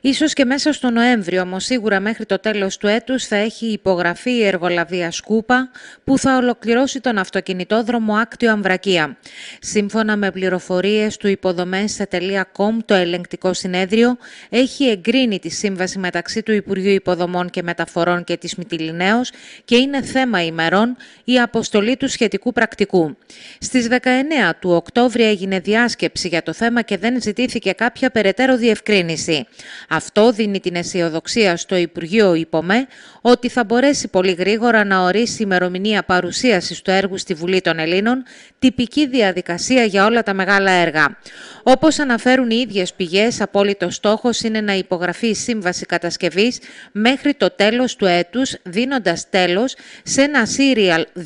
Ίσως και μέσα στο Νοέμβριο, όμως σίγουρα μέχρι το τέλος του έτους θα έχει υπογραφεί η εργολαβία Σκούπα που θα ολοκληρώσει τον αυτοκινητόδρομο Άκτιο Αμβρακία. Σύμφωνα με πληροφορίες του υποδομές.com, το ελεγκτικό συνέδριο έχει εγκρίνει τη σύμβαση μεταξύ του Υπουργείου Υποδομών και Μεταφορών και της Μητυλινέως και είναι θέμα ημερών η αποστολή του σχετικού πρακτικού. Στις 19 του Οκτώβρη έγινε διάσκεψη για το θέμα και δεν ζητήθηκε κάποια περαιτέρω διευκρίνηση. Αυτό δίνει την αισιοδοξία στο Υπουργείο ΥΠΟΜΕ ότι θα μπορέσει πολύ γρήγορα να ορίσει ημερομηνία παρουσίασης του έργου στη Βουλή των Ελλήνων, τυπική διαδικασία για όλα τα μεγάλα έργα. Όπως αναφέρουν οι ίδιες πηγές, απόλυτο στόχος είναι να υπογραφεί η σύμβαση κατασκευής μέχρι το τέλος του έτους, δίνοντας τέλος σε ένα σύριαλ 2,5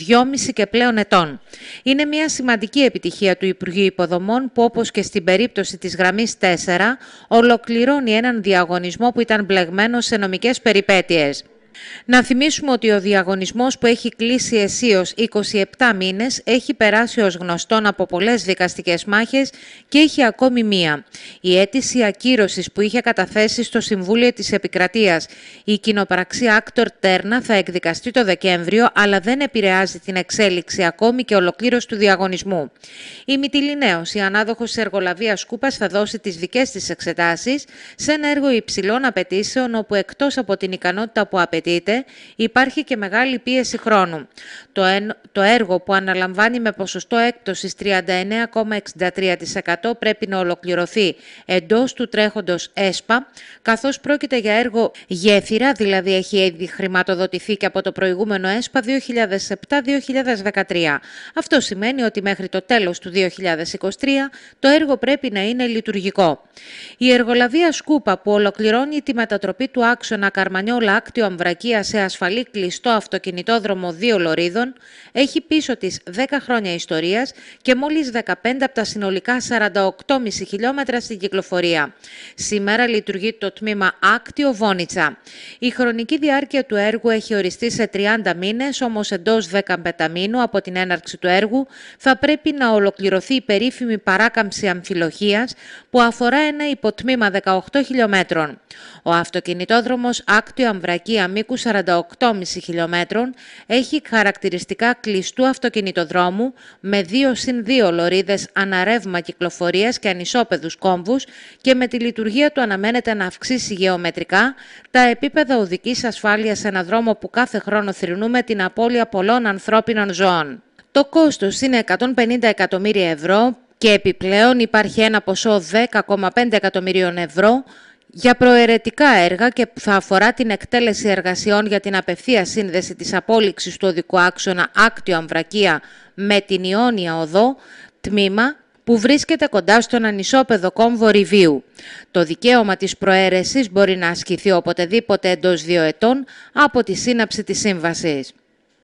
και πλέον ετών. Είναι μια σημαντική επιτυχία του Υπουργείου Υποδομών που, όπως και στην περίπτωση της γραμμής 4, ολοκληρώνει έναν διαγωνισμό που ήταν μπλεγμένο σε νομικές περιπέτειες. Να θυμίσουμε ότι ο διαγωνισμός που έχει κλείσει αισίως 27 μήνες έχει περάσει ως γνωστόν από πολλές δικαστικές μάχες και έχει ακόμη μία. Η αίτηση ακύρωσης που είχε καταθέσει στο Συμβούλιο της Επικρατείας η κοινοπραξία Άκτορ Τέρνα θα εκδικαστεί το Δεκέμβριο αλλά δεν επηρεάζει την εξέλιξη ακόμη και ολοκλήρωση του διαγωνισμού. Η Μητυλινέως, η ανάδοχος της εργολαβίας Κούπας θα δώσει τις δικές της εξετάσεις σε ένα έργο υψηλών απαιτήσεων όπου εκτός από την ικανότητα που απαιτεί υπάρχει και μεγάλη πίεση χρόνου. Το, το έργο που αναλαμβάνει με ποσοστό έκπτωσης 39,63% πρέπει να ολοκληρωθεί εντός του τρέχοντος ΕΣΠΑ, καθώς πρόκειται για έργο γέφυρα, δηλαδή έχει ήδη χρηματοδοτηθεί και από το προηγούμενο ΕΣΠΑ 2007-2013. Αυτό σημαίνει ότι μέχρι το τέλος του 2023 το έργο πρέπει να είναι λειτουργικό. Η εργολαβία Σκούπα που ολοκληρώνει τη μετατροπή του άξονα Καρμανιόλα Άκτιο Αμβρακή σε ασφαλή κλειστό αυτοκινητόδρομο δύο λωρίδων έχει πίσω της 10 χρόνια ιστορίας και μόλις 15 από τα συνολικά 48,5 χιλιόμετρα στην κυκλοφορία. Σήμερα λειτουργεί το τμήμα Άκτιο Βόνιτσα. Η χρονική διάρκεια του έργου έχει οριστεί σε 30 μήνες, όμως εντός 15 μήνου από την έναρξη του έργου θα πρέπει να ολοκληρωθεί η περίφημη παράκαμψη αμφιλοχίας που αφορά ένα υποτμήμα 18 χιλιόμετρων. Ο αυτοκινητόδρομος Άκτιο Αμβρακία μήκου 48,5 χιλιόμετρων έχει χαρακτηριστικά κλειστού αυτοκινητοδρόμου με 2 συν 2 λωρίδες αναρεύμα κυκλοφορίας και ανισόπεδους κόμβους και με τη λειτουργία του αναμένεται να αυξήσει γεωμετρικά τα επίπεδα οδικής ασφάλειας σε ένα δρόμο που κάθε χρόνο θρυνούμε την απώλεια πολλών ανθρώπινων ζώων. Το κόστος είναι 150 εκατομμύρια ευρώ και επιπλέον υπάρχει ένα ποσό 10,5 εκατομμυρίων ευρώ για προαιρετικά έργα και που θα αφορά την εκτέλεση εργασιών για την απευθεία σύνδεση της απόλυξης του οδικού άξονα Άκτιο Αμβρακία με την Ιόνια Οδό, τμήμα που βρίσκεται κοντά στον ανισόπεδο κόμβο Ριβίου. Το δικαίωμα της προαίρεσης μπορεί να ασκηθεί οποτεδήποτε εντός δύο ετών από τη σύναψη της σύμβασης.